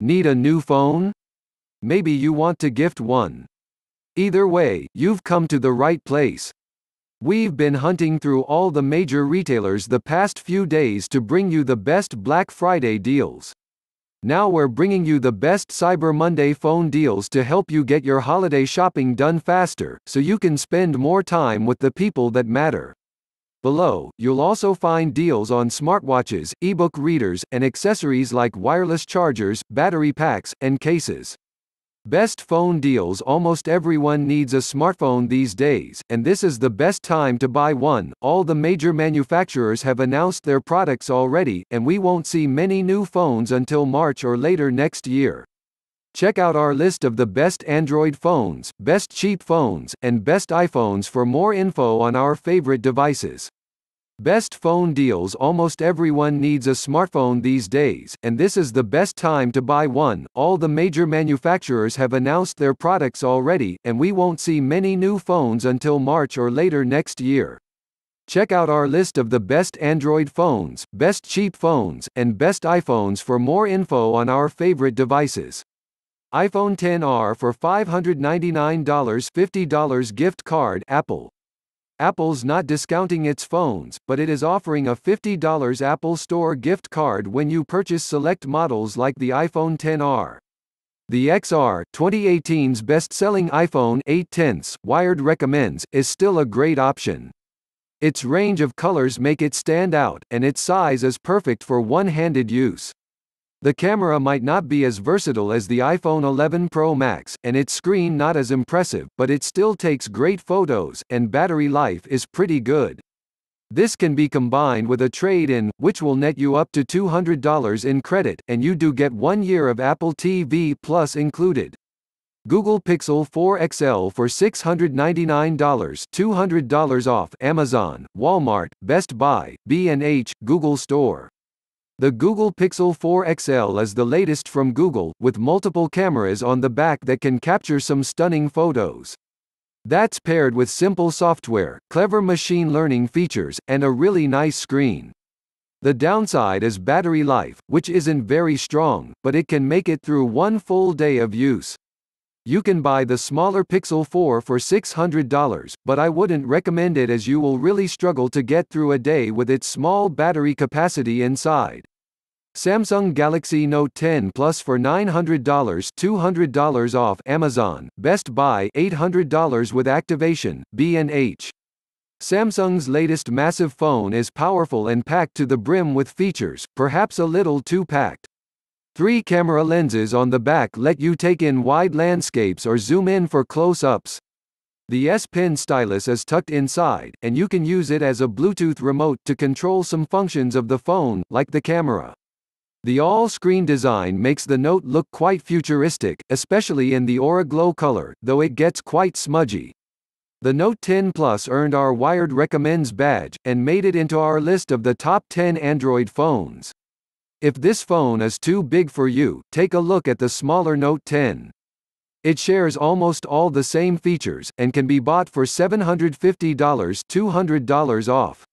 Need a new phone? Maybe you want to gift one. Either way, you've come to the right place. We've been hunting through all the major retailers the past few days to bring you the best Black Friday deals. Now we're bringing you the best Cyber Monday phone deals to help you get your holiday shopping done faster, so you can spend more time with the people that matter. Below, you'll also find deals on smartwatches, ebook readers, and accessories like wireless chargers, battery packs, and cases. Best phone deals Almost everyone needs a smartphone these days, and this is the best time to buy one. All the major manufacturers have announced their products already, and we won't see many new phones until March or later next year. Check out our list of the best Android phones, best cheap phones, and best iPhones for more info on our favorite devices. Best phone deals Almost everyone needs a smartphone these days, and this is the best time to buy one. All the major manufacturers have announced their products already, and we won't see many new phones until March or later next year. Check out our list of the best Android phones, best cheap phones, and best iPhones for more info on our favorite devices iPhone 10R for $599 $50 gift card Apple. Apple's not discounting its phones, but it is offering a $50 Apple Store gift card when you purchase select models like the iPhone 10R. The XR, 2018's best-selling iPhone 8 tenths, Wired recommends, is still a great option. Its range of colors make it stand out, and its size is perfect for one-handed use. The camera might not be as versatile as the iPhone 11 Pro Max, and its screen not as impressive, but it still takes great photos, and battery life is pretty good. This can be combined with a trade-in, which will net you up to $200 in credit, and you do get one year of Apple TV Plus included. Google Pixel 4 XL for $699, $200 off Amazon, Walmart, Best Buy, B&H, Google Store. The Google Pixel 4 XL is the latest from Google, with multiple cameras on the back that can capture some stunning photos. That's paired with simple software, clever machine learning features, and a really nice screen. The downside is battery life, which isn't very strong, but it can make it through one full day of use. You can buy the smaller Pixel 4 for $600, but I wouldn't recommend it as you will really struggle to get through a day with its small battery capacity inside. Samsung Galaxy Note 10 Plus for $900 $200 off Amazon, Best Buy $800 with activation, B&H. Samsung's latest massive phone is powerful and packed to the brim with features, perhaps a little too packed. Three-camera lenses on the back let you take in wide landscapes or zoom in for close-ups. The S Pen stylus is tucked inside, and you can use it as a Bluetooth remote to control some functions of the phone, like the camera. The all-screen design makes the Note look quite futuristic, especially in the Aura Glow color, though it gets quite smudgy. The Note 10 Plus earned our Wired Recommends badge, and made it into our list of the top 10 Android phones. If this phone is too big for you, take a look at the smaller Note 10. It shares almost all the same features, and can be bought for $750 $200 off.